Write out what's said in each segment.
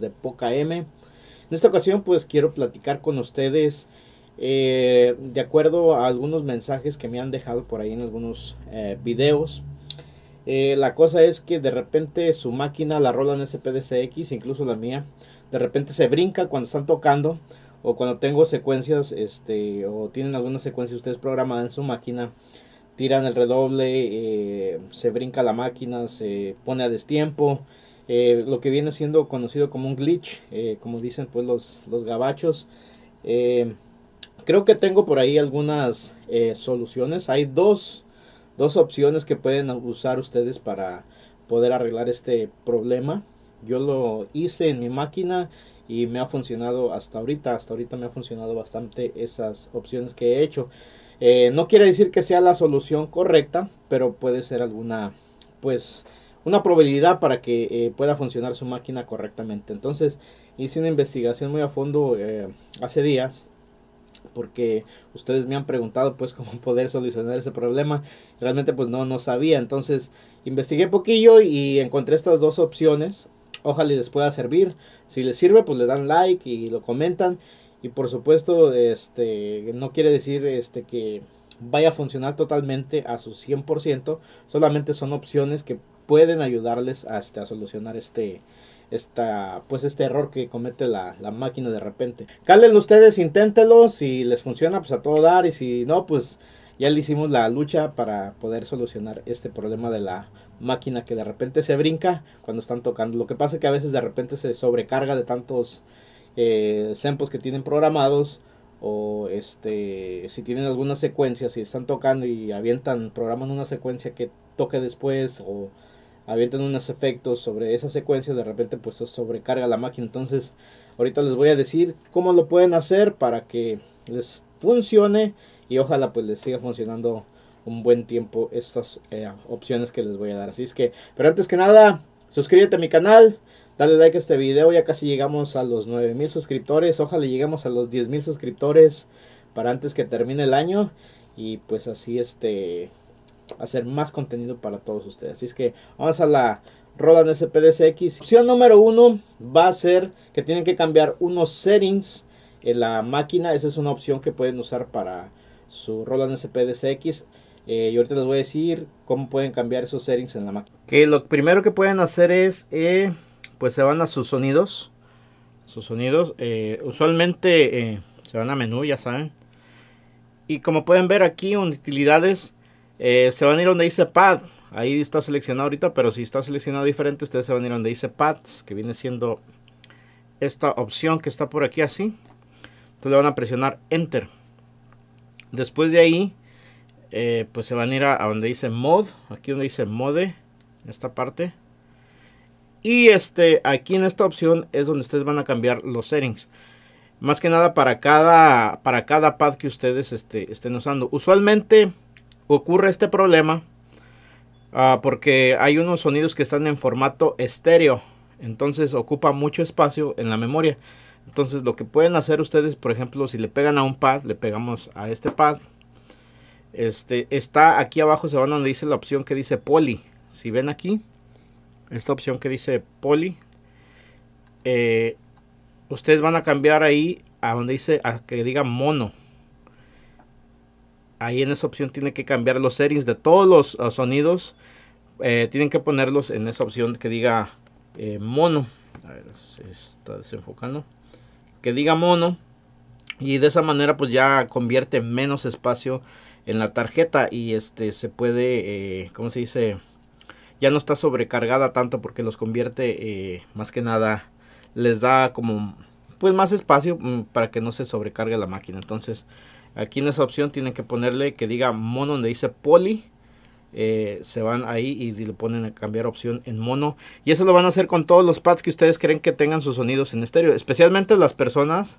de Poca M. En esta ocasión pues quiero platicar con ustedes eh, de acuerdo a algunos mensajes que me han dejado por ahí en algunos eh, videos. Eh, la cosa es que de repente su máquina, la Roland SPDCX, incluso la mía, de repente se brinca cuando están tocando o cuando tengo secuencias este, o tienen alguna secuencia ustedes programada en su máquina tiran el redoble, se brinca la máquina, se pone a destiempo, eh, lo que viene siendo conocido como un glitch, eh, como dicen pues los, los gabachos. Eh, creo que tengo por ahí algunas soluciones. Hay dos, opciones que pueden usar ustedes para poder arreglar este problema. Yo lo hice en mi máquina y me ha funcionado hasta ahorita. Hasta ahorita me ha funcionado bastante esas opciones que he hecho. no quiere decir que sea la solución correcta, pero puede ser alguna, pues, una probabilidad para que eh, pueda funcionar su máquina correctamente. Entonces hice una investigación muy a fondo eh, hace días porque ustedes me han preguntado pues cómo poder solucionar ese problema. Realmente pues no, no sabía. Entonces investigué poquillo y encontré estas dos opciones. Ojalá les pueda servir. Si les sirve pues le dan like y lo comentan. Y por supuesto este no quiere decir este que vaya a funcionar totalmente a su 100%. Solamente son opciones que pueden ayudarles a solucionar este, esta, pues este error que comete la, máquina de repente. Calen ustedes, inténtelo, si les funciona, pues a todo dar, y si no, pues ya le hicimos la lucha para poder solucionar este problema de la máquina que de repente se brinca cuando están tocando. Lo que pasa es que a veces de repente se sobrecarga de tantos eh, que tienen programados o este si tienen alguna secuencia, si están tocando y avientan, programan una secuencia que toque después o avientan unos efectos sobre esa secuencia, de repente pues sobrecarga la máquina. Entonces, ahorita les voy a decir cómo lo pueden hacer para que les funcione y ojalá pues les siga funcionando un buen tiempo estas eh, opciones que les voy a dar. Así es que, pero antes que nada, suscríbete a mi canal. Dale like a este video, ya casi llegamos a los 9000 suscriptores, ojalá lleguemos a los 10000 suscriptores para antes que termine el año y pues así este hacer más contenido para todos ustedes. Así es que vamos a la Roland spdsx Opción número uno va a ser que tienen que cambiar unos settings en la máquina. Esa es una opción que pueden usar para su Roland SPDCX. Eh, y ahorita les voy a decir cómo pueden cambiar esos settings en la máquina. Que lo primero que pueden hacer es, eh, pues se van a sus sonidos. Sus sonidos, eh, usualmente eh, se van a menú, ya saben. Y como pueden ver aquí, utilidades, eh, se van a ir donde dice pad. Ahí está seleccionado ahorita, pero si está seleccionado diferente, ustedes se van a ir donde dice pads, que viene siendo esta opción que está por aquí así. Entonces le van a presionar enter. Después de ahí, eh, pues se van a ir a, donde dice mod, aquí donde dice mode, en esta parte. Y este, aquí en esta opción es donde ustedes van a cambiar los settings. Más que nada para cada, para cada pad que ustedes este, estén usando. Usualmente ocurre este problema ah, porque hay unos sonidos que están en formato estéreo. Entonces ocupa mucho espacio en la memoria. Entonces lo que pueden hacer ustedes, por ejemplo, si le pegan a un pad, le pegamos a este pad. Este, está aquí abajo, se van donde dice la opción que dice poli. Si ven aquí, esta opción que dice poli. Eh, ustedes van a cambiar ahí a donde dice, a que diga mono ahí en esa opción tiene que cambiar los settings de todos los ah, sonidos. Eh, tienen que ponerlos en esa opción que diga eh, mono. A ver, se está desenfocando. Que diga mono. Y de esa manera pues ya convierte menos espacio en la tarjeta y este se puede, eh, ¿cómo se dice? Ya no está sobrecargada tanto porque los convierte eh, más que nada, les da como pues más espacio mm, para que no se sobrecargue la máquina. Entonces, Aquí en esa opción tienen que ponerle que diga mono donde dice poly. Eh, se van ahí y le ponen a cambiar opción en mono. Y eso lo van a hacer con todos los pads que ustedes creen que tengan sus sonidos en estéreo. Especialmente las personas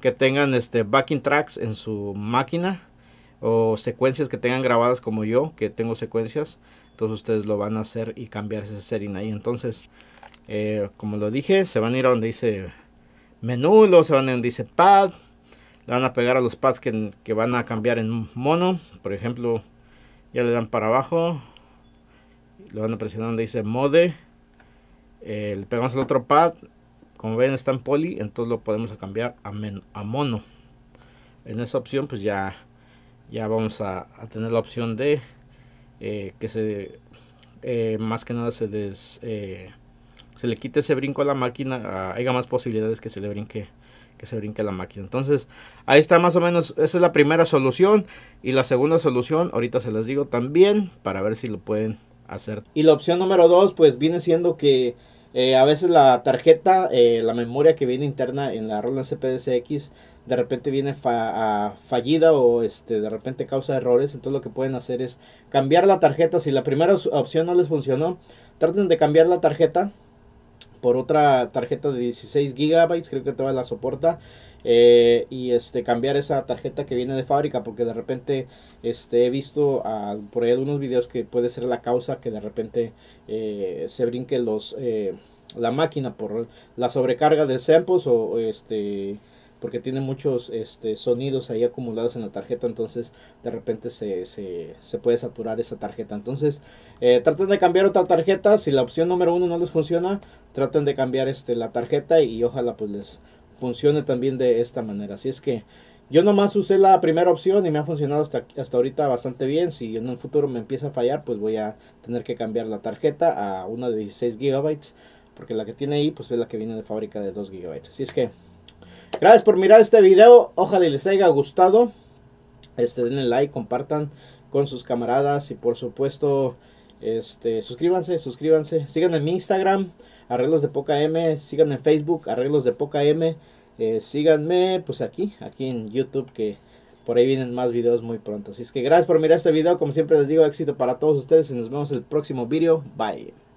que tengan este backing tracks en su máquina. O secuencias que tengan grabadas como yo, que tengo secuencias. Entonces ustedes lo van a hacer y cambiar ese setting ahí. Entonces, eh, como lo dije, se van a ir a donde dice menú, luego se van a donde dice pad le van a pegar a los pads que, van a cambiar en mono. Por ejemplo, ya le dan para abajo. Le van a presionar donde dice mode. Eh, le pegamos el otro pad. Como ven está en poli, entonces lo podemos cambiar a, a mono. En esa opción pues ya, ya vamos a, tener la opción de eh, que se eh, más que nada se des, se le quite ese brinco a la máquina, ah, haya más posibilidades que se le brinque que se brinque la máquina. Entonces, ahí está más o menos, esa es la primera solución. Y la segunda solución, ahorita se las digo también, para ver si lo pueden hacer. Y la opción número dos, pues viene siendo que eh, a veces la tarjeta, eh, la memoria que viene interna en la Roland CPDCX, de repente viene fallida o este, de repente causa errores. Entonces lo que pueden hacer es cambiar la tarjeta. Si la primera opción no les funcionó, traten de cambiar la tarjeta por otra tarjeta de 16 GB, creo que todavía la soporta. Eh, y este cambiar esa tarjeta que viene de fábrica porque de repente este he visto ah, por ahí algunos videos que puede ser la causa que de repente eh, se brinque los eh, la máquina por la sobrecarga de samples o este porque tiene muchos este, sonidos ahí acumulados en la tarjeta, entonces de repente se, se, puede saturar esa tarjeta. Entonces eh, traten de cambiar otra tarjeta, si la opción número uno no les funciona, traten de cambiar este, la tarjeta y, ojalá pues les funcione también de esta manera. Así es que yo nomás usé la primera opción y me ha funcionado hasta, hasta ahorita bastante bien. Si en un futuro me empieza a fallar, pues voy a tener que cambiar la tarjeta a una de 16 GB, porque la que tiene ahí pues es la que viene de fábrica de 2 GB. Así es que... Gracias por mirar este video. Ojalá les haya gustado. Este, denle like, compartan con sus camaradas y por supuesto, este, suscríbanse, suscríbanse. Síganme en mi Instagram, Arreglos de Poca M. Síganme en Facebook, Arreglos de Poca M. Eh, síganme pues aquí, aquí en YouTube que por ahí vienen más videos muy pronto. Así es que gracias por mirar este video. Como siempre les digo, éxito para todos ustedes y nos vemos en el próximo video. Bye.